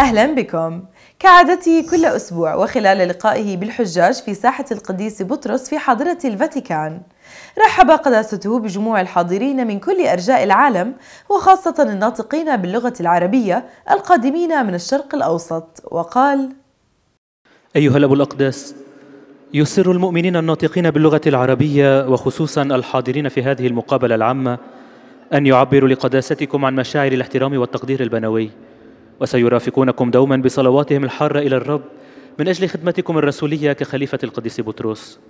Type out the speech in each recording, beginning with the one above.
أهلا بكم كعادته كل أسبوع وخلال لقائه بالحجاج في ساحة القديس بطرس في حاضرة الفاتيكان رحب قداسته بجموع الحاضرين من كل أرجاء العالم وخاصة الناطقين باللغة العربية القادمين من الشرق الأوسط وقال أيها الأب الأقداس يسر المؤمنين الناطقين باللغة العربية وخصوصا الحاضرين في هذه المقابلة العامة أن يعبروا لقداستكم عن مشاعر الاحترام والتقدير البنوي وسيرافقونكم دوما بصلواتهم الحارة إلى الرب من أجل خدمتكم الرسولية كخليفة القديس بطرس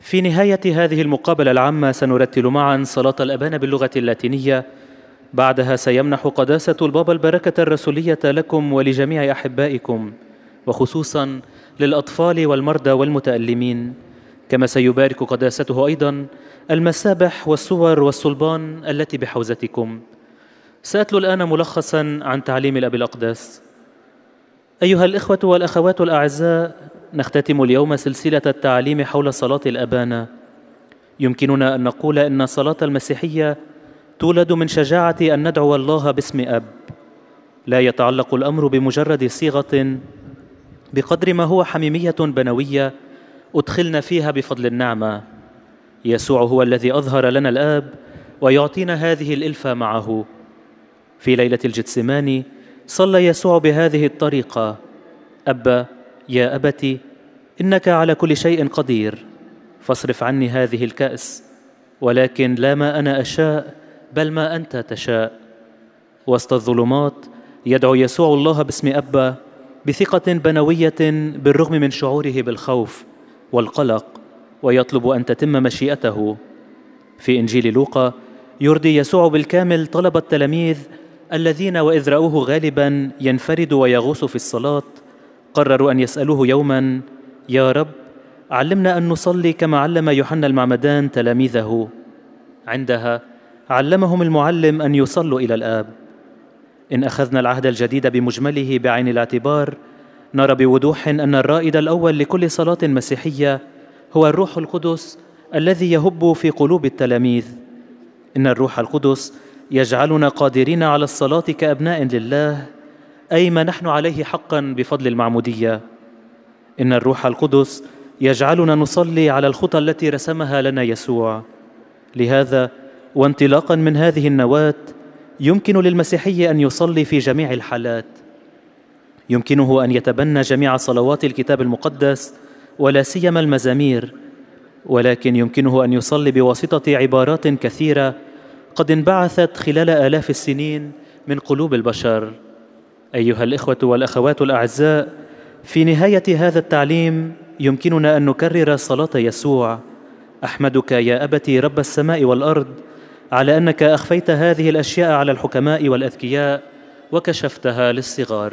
في نهاية هذه المقابلة العامة سنرتل معا صلاة الأبان باللغة اللاتينية بعدها سيمنح قداسة البابا البركة الرسولية لكم ولجميع أحبائكم وخصوصا للأطفال والمرضى والمتألمين كما سيبارك قداسته أيضا المسابح والصور والصلبان التي بحوزتكم سأتلو الآن ملخصا عن تعليم الأب الأقدس أيها الإخوة والأخوات الأعزاء نختتم اليوم سلسلة التعليم حول صلاة الأبانة يمكننا أن نقول إن صلاة المسيحية تولد من شجاعة أن ندعو الله باسم أب لا يتعلق الأمر بمجرد صيغة بقدر ما هو حميمية بنوية أدخلنا فيها بفضل النعمة يسوع هو الذي أظهر لنا الآب ويعطينا هذه الإلفة معه في ليلة الجتسماني صلى يسوع بهذه الطريقة أبا يا أبت إنك على كل شيء قدير فاصرف عني هذه الكأس ولكن لا ما أنا أشاء بل ما أنت تشاء وسط الظلمات يدعو يسوع الله باسم أبا بثقة بنوية بالرغم من شعوره بالخوف والقلق ويطلب أن تتم مشيئته في إنجيل لوقا يرضي يسوع بالكامل طلب التلاميذ الذين واذ راوه غالبا ينفرد ويغوص في الصلاه قرروا ان يسالوه يوما يا رب علمنا ان نصلي كما علم يوحنا المعمدان تلاميذه عندها علمهم المعلم ان يصلوا الى الاب ان اخذنا العهد الجديد بمجمله بعين الاعتبار نرى بوضوح ان الرائد الاول لكل صلاه مسيحيه هو الروح القدس الذي يهب في قلوب التلاميذ ان الروح القدس يجعلنا قادرين على الصلاة كأبناء لله أي ما نحن عليه حقا بفضل المعمودية إن الروح القدس يجعلنا نصلي على الخطى التي رسمها لنا يسوع لهذا وانطلاقا من هذه النواه يمكن للمسيحي ان يصلي في جميع الحالات يمكنه ان يتبنى جميع صلوات الكتاب المقدس ولا سيما المزامير ولكن يمكنه ان يصلي بواسطه عبارات كثيره قد انبعثت خلال آلاف السنين من قلوب البشر أيها الإخوة والأخوات الأعزاء في نهاية هذا التعليم يمكننا أن نكرر صلاة يسوع أحمدك يا أبتي رب السماء والأرض على أنك أخفيت هذه الأشياء على الحكماء والأذكياء وكشفتها للصغار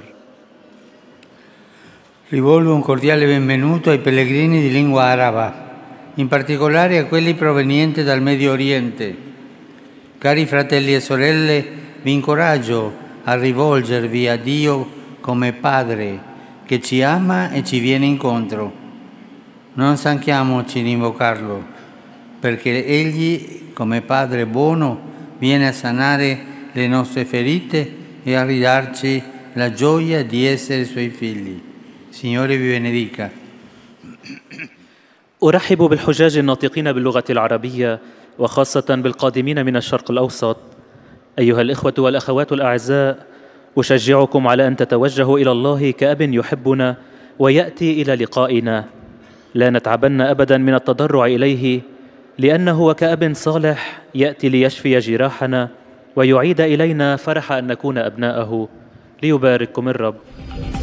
Rivolgo un cordiale benvenuto ai pellegrini di lingua araba, in particolare a quelli provenienti dal Medio Oriente. Cari fratelli e sorelle, vi incoraggio a rivolgervi a Dio come Padre che ci ama e ci viene incontro. Non stanchiamoci di invocarlo, perché Egli, come Padre buono, viene a sanare le nostre ferite e a ridarci la gioia di essere Suoi figli. Signore vi benedica. أرحب بالحجاج الناطقين باللغة العربية وخاصة بالقادمين من الشرق الأوسط أيها الإخوة والأخوات الأعزاء أشجعكم على أن تتوجهوا إلى الله كأب يحبنا ويأتي إلى لقائنا لا نتعبن أبدا من التضرع إليه لأنه كأب صالح يأتي ليشفي جراحنا ويعيد إلينا فرح أن نكون أبناءه ليبارككم الرب